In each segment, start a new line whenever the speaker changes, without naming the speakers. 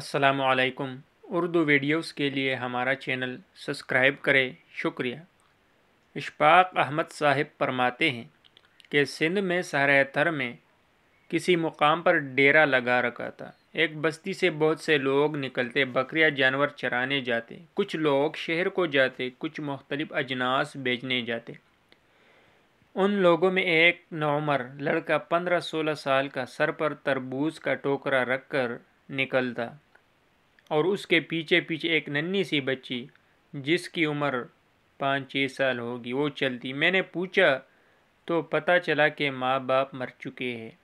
असलकम उर्दू वीडियोस के लिए हमारा चैनल सब्सक्राइब करें शुक्रिया इशफाक अहमद साहिब फरमाते हैं कि सिंध में थर में किसी मुकाम पर डेरा लगा रखा था एक बस्ती से बहुत से लोग निकलते बकरिया जानवर चराने जाते कुछ लोग शहर को जाते कुछ मुख्तलिफ अजनास बेचने जाते उन लोगों में एक नौमर लड़का पंद्रह सोलह साल का सर पर तरबूज का टोकरा रख कर निकलता और उसके पीछे पीछे एक नन्ही सी बच्ची जिसकी उम्र पाँच छः साल होगी वो चलती मैंने पूछा तो पता चला कि माँ बाप मर चुके हैं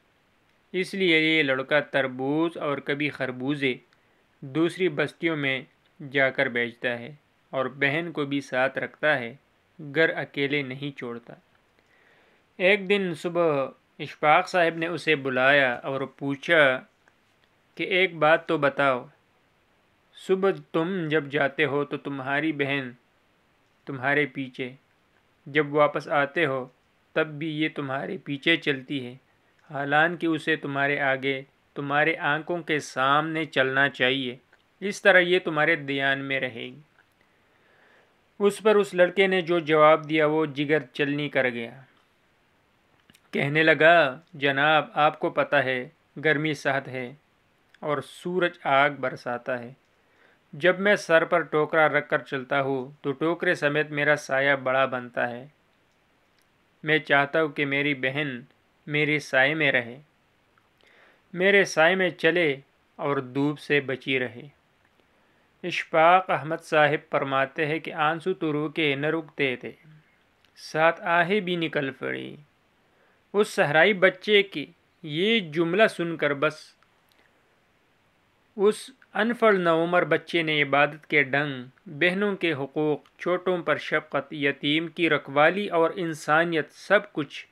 इसलिए ये लड़का तरबूज और कभी खरबूजे दूसरी बस्तियों में जाकर बेचता है और बहन को भी साथ रखता है घर अकेले नहीं छोड़ता एक दिन सुबह इशफाक साहब ने उसे बुलाया और पूछा कि एक बात तो बताओ सुबह तुम जब जाते हो तो तुम्हारी बहन तुम्हारे पीछे जब वापस आते हो तब भी ये तुम्हारे पीछे चलती है हालांकि उसे तुम्हारे आगे तुम्हारे आंखों के सामने चलना चाहिए इस तरह ये तुम्हारे ध्यान में रहेगी उस पर उस लड़के ने जो जवाब दिया वो जिगर चलनी कर गया कहने लगा जनाब आपको पता है गर्मी सहत है और सूरज आग बरसाता है जब मैं सर पर टोकरा रखकर चलता हूँ तो टोकरे समेत मेरा साया बड़ा बनता है मैं चाहता हूँ कि मेरी बहन मेरे साय में रहे मेरे साय में चले और धूप से बची रहे इश्फाक अहमद साहिब फरमाते हैं कि आंसू तो रुके न रुकते थे साथ आहें भी निकल पड़ी उस सहराई बच्चे की ये जुमला सुनकर बस उस अनफल नवंबर बच्चे ने इबादत के ढंग बहनों के हकूक़ छोटों पर शफकत यतीम की रखवाली और इंसानियत सब कुछ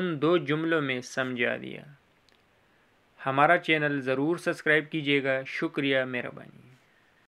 उन दो जुमलों में समझा दिया हमारा चैनल ज़रूर सब्सक्राइब कीजिएगा शुक्रिया मेहरबानी